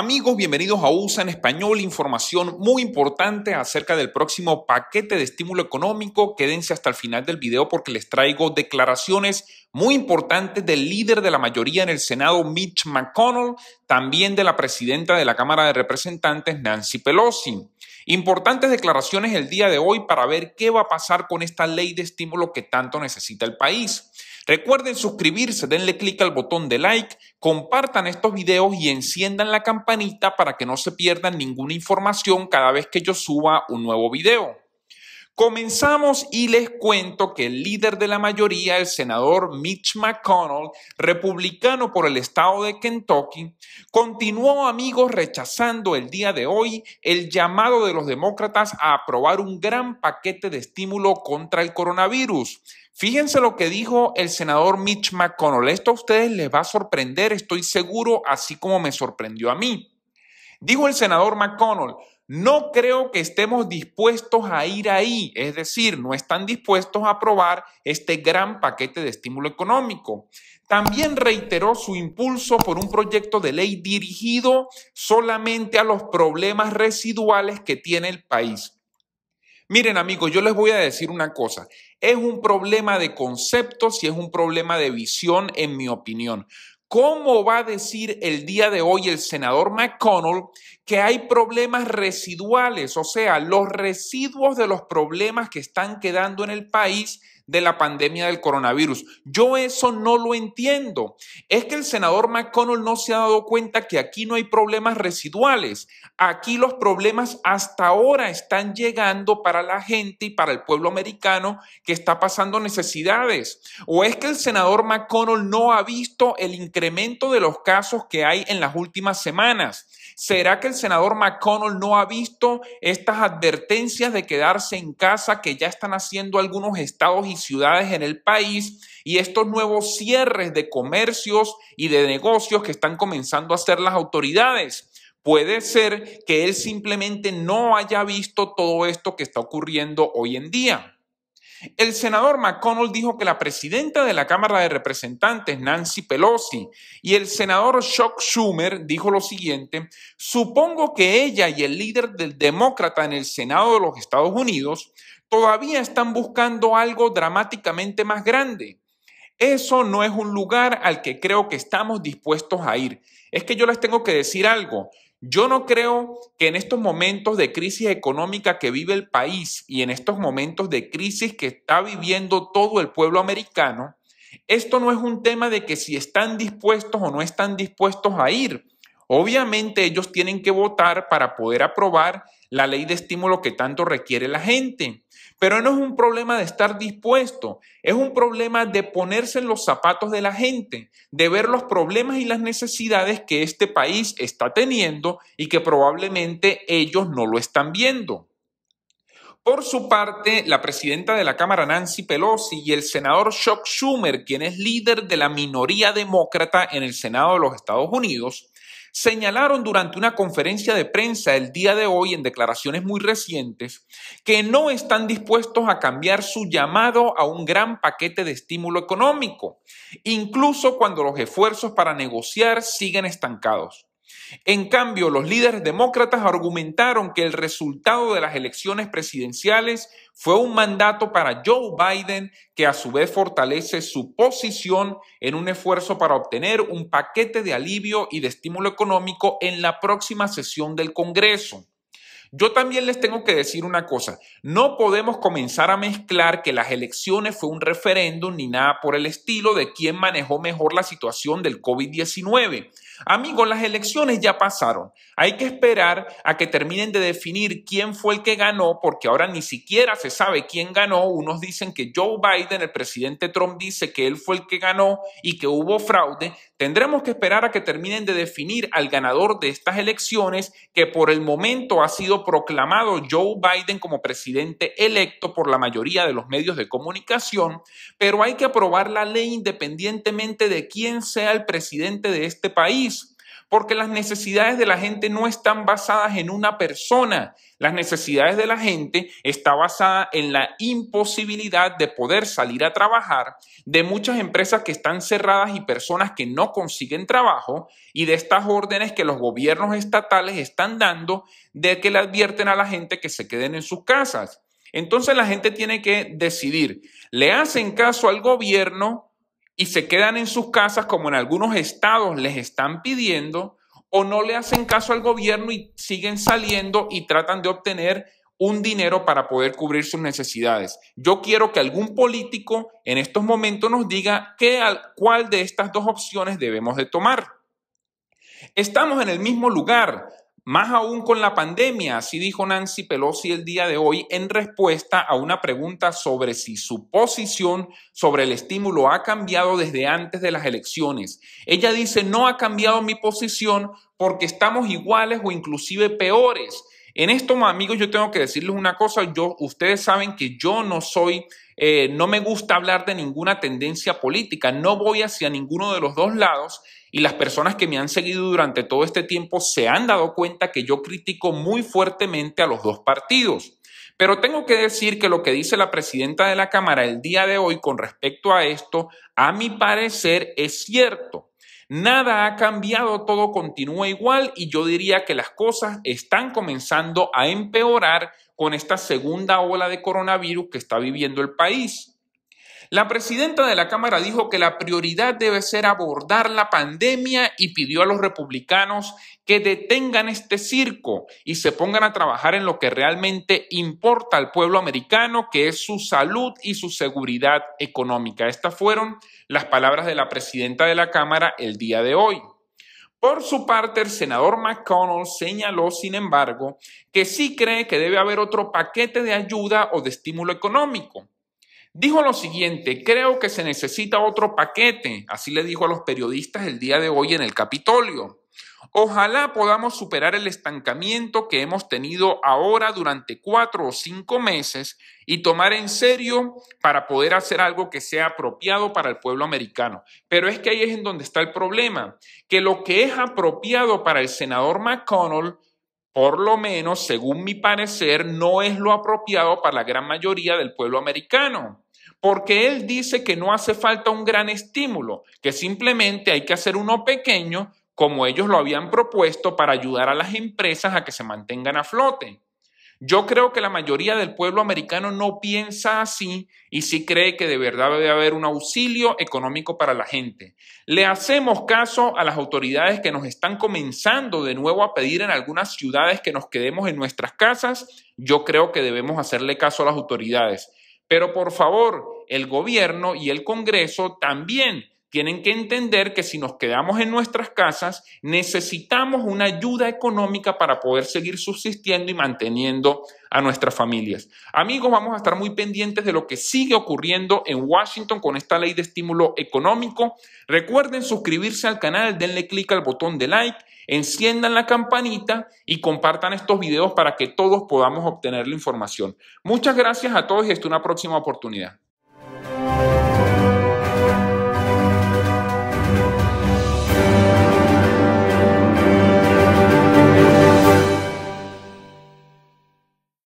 Amigos, bienvenidos a USA en español. Información muy importante acerca del próximo paquete de estímulo económico. Quédense hasta el final del video porque les traigo declaraciones muy importantes del líder de la mayoría en el Senado, Mitch McConnell, también de la presidenta de la Cámara de Representantes, Nancy Pelosi. Importantes declaraciones el día de hoy para ver qué va a pasar con esta ley de estímulo que tanto necesita el país. Recuerden suscribirse, denle clic al botón de like, compartan estos videos y enciendan la campanita para que no se pierdan ninguna información cada vez que yo suba un nuevo video. Comenzamos y les cuento que el líder de la mayoría, el senador Mitch McConnell, republicano por el estado de Kentucky, continuó, amigos, rechazando el día de hoy el llamado de los demócratas a aprobar un gran paquete de estímulo contra el coronavirus. Fíjense lo que dijo el senador Mitch McConnell. Esto a ustedes les va a sorprender, estoy seguro, así como me sorprendió a mí. Dijo el senador McConnell, no creo que estemos dispuestos a ir ahí, es decir, no están dispuestos a aprobar este gran paquete de estímulo económico. También reiteró su impulso por un proyecto de ley dirigido solamente a los problemas residuales que tiene el país. Miren amigos, yo les voy a decir una cosa. Es un problema de conceptos y es un problema de visión, en mi opinión. ¿Cómo va a decir el día de hoy el senador McConnell que hay problemas residuales? O sea, los residuos de los problemas que están quedando en el país de la pandemia del coronavirus. Yo eso no lo entiendo. Es que el senador McConnell no se ha dado cuenta que aquí no hay problemas residuales. Aquí los problemas hasta ahora están llegando para la gente y para el pueblo americano que está pasando necesidades. O es que el senador McConnell no ha visto el incremento de los casos que hay en las últimas semanas. ¿Será que el senador McConnell no ha visto estas advertencias de quedarse en casa que ya están haciendo algunos estados y ciudades en el país y estos nuevos cierres de comercios y de negocios que están comenzando a hacer las autoridades. Puede ser que él simplemente no haya visto todo esto que está ocurriendo hoy en día. El senador McConnell dijo que la presidenta de la Cámara de Representantes, Nancy Pelosi, y el senador Chuck Schumer dijo lo siguiente, supongo que ella y el líder del demócrata en el Senado de los Estados Unidos todavía están buscando algo dramáticamente más grande. Eso no es un lugar al que creo que estamos dispuestos a ir. Es que yo les tengo que decir algo. Yo no creo que en estos momentos de crisis económica que vive el país y en estos momentos de crisis que está viviendo todo el pueblo americano, esto no es un tema de que si están dispuestos o no están dispuestos a ir. Obviamente ellos tienen que votar para poder aprobar la ley de estímulo que tanto requiere la gente. Pero no es un problema de estar dispuesto, es un problema de ponerse en los zapatos de la gente, de ver los problemas y las necesidades que este país está teniendo y que probablemente ellos no lo están viendo. Por su parte, la presidenta de la Cámara Nancy Pelosi y el senador Chuck Schumer, quien es líder de la minoría demócrata en el Senado de los Estados Unidos, señalaron durante una conferencia de prensa el día de hoy en declaraciones muy recientes que no están dispuestos a cambiar su llamado a un gran paquete de estímulo económico, incluso cuando los esfuerzos para negociar siguen estancados. En cambio, los líderes demócratas argumentaron que el resultado de las elecciones presidenciales fue un mandato para Joe Biden, que a su vez fortalece su posición en un esfuerzo para obtener un paquete de alivio y de estímulo económico en la próxima sesión del Congreso. Yo también les tengo que decir una cosa, no podemos comenzar a mezclar que las elecciones fue un referéndum ni nada por el estilo de quién manejó mejor la situación del COVID-19. Amigos, las elecciones ya pasaron. Hay que esperar a que terminen de definir quién fue el que ganó, porque ahora ni siquiera se sabe quién ganó. Unos dicen que Joe Biden, el presidente Trump, dice que él fue el que ganó y que hubo fraude. Tendremos que esperar a que terminen de definir al ganador de estas elecciones, que por el momento ha sido proclamado Joe Biden como presidente electo por la mayoría de los medios de comunicación, pero hay que aprobar la ley independientemente de quién sea el presidente de este país porque las necesidades de la gente no están basadas en una persona. Las necesidades de la gente está basada en la imposibilidad de poder salir a trabajar, de muchas empresas que están cerradas y personas que no consiguen trabajo, y de estas órdenes que los gobiernos estatales están dando de que le advierten a la gente que se queden en sus casas. Entonces la gente tiene que decidir, ¿le hacen caso al gobierno y se quedan en sus casas como en algunos estados les están pidiendo o no le hacen caso al gobierno y siguen saliendo y tratan de obtener un dinero para poder cubrir sus necesidades. Yo quiero que algún político en estos momentos nos diga qué, cuál de estas dos opciones debemos de tomar. Estamos en el mismo lugar. Más aún con la pandemia, así dijo Nancy Pelosi el día de hoy en respuesta a una pregunta sobre si su posición sobre el estímulo ha cambiado desde antes de las elecciones. Ella dice, no ha cambiado mi posición porque estamos iguales o inclusive peores. En esto, amigos, yo tengo que decirles una cosa. Yo, ustedes saben que yo no soy, eh, no me gusta hablar de ninguna tendencia política. No voy hacia ninguno de los dos lados. Y las personas que me han seguido durante todo este tiempo se han dado cuenta que yo critico muy fuertemente a los dos partidos. Pero tengo que decir que lo que dice la presidenta de la Cámara el día de hoy con respecto a esto, a mi parecer es cierto. Nada ha cambiado, todo continúa igual y yo diría que las cosas están comenzando a empeorar con esta segunda ola de coronavirus que está viviendo el país. La presidenta de la Cámara dijo que la prioridad debe ser abordar la pandemia y pidió a los republicanos que detengan este circo y se pongan a trabajar en lo que realmente importa al pueblo americano, que es su salud y su seguridad económica. Estas fueron las palabras de la presidenta de la Cámara el día de hoy. Por su parte, el senador McConnell señaló, sin embargo, que sí cree que debe haber otro paquete de ayuda o de estímulo económico. Dijo lo siguiente, creo que se necesita otro paquete, así le dijo a los periodistas el día de hoy en el Capitolio. Ojalá podamos superar el estancamiento que hemos tenido ahora durante cuatro o cinco meses y tomar en serio para poder hacer algo que sea apropiado para el pueblo americano. Pero es que ahí es en donde está el problema, que lo que es apropiado para el senador McConnell por lo menos, según mi parecer, no es lo apropiado para la gran mayoría del pueblo americano. Porque él dice que no hace falta un gran estímulo, que simplemente hay que hacer uno pequeño, como ellos lo habían propuesto, para ayudar a las empresas a que se mantengan a flote. Yo creo que la mayoría del pueblo americano no piensa así y sí cree que de verdad debe haber un auxilio económico para la gente. Le hacemos caso a las autoridades que nos están comenzando de nuevo a pedir en algunas ciudades que nos quedemos en nuestras casas. Yo creo que debemos hacerle caso a las autoridades. Pero por favor, el gobierno y el Congreso también tienen que entender que si nos quedamos en nuestras casas, necesitamos una ayuda económica para poder seguir subsistiendo y manteniendo a nuestras familias. Amigos, vamos a estar muy pendientes de lo que sigue ocurriendo en Washington con esta ley de estímulo económico. Recuerden suscribirse al canal, denle clic al botón de like, enciendan la campanita y compartan estos videos para que todos podamos obtener la información. Muchas gracias a todos y hasta una próxima oportunidad.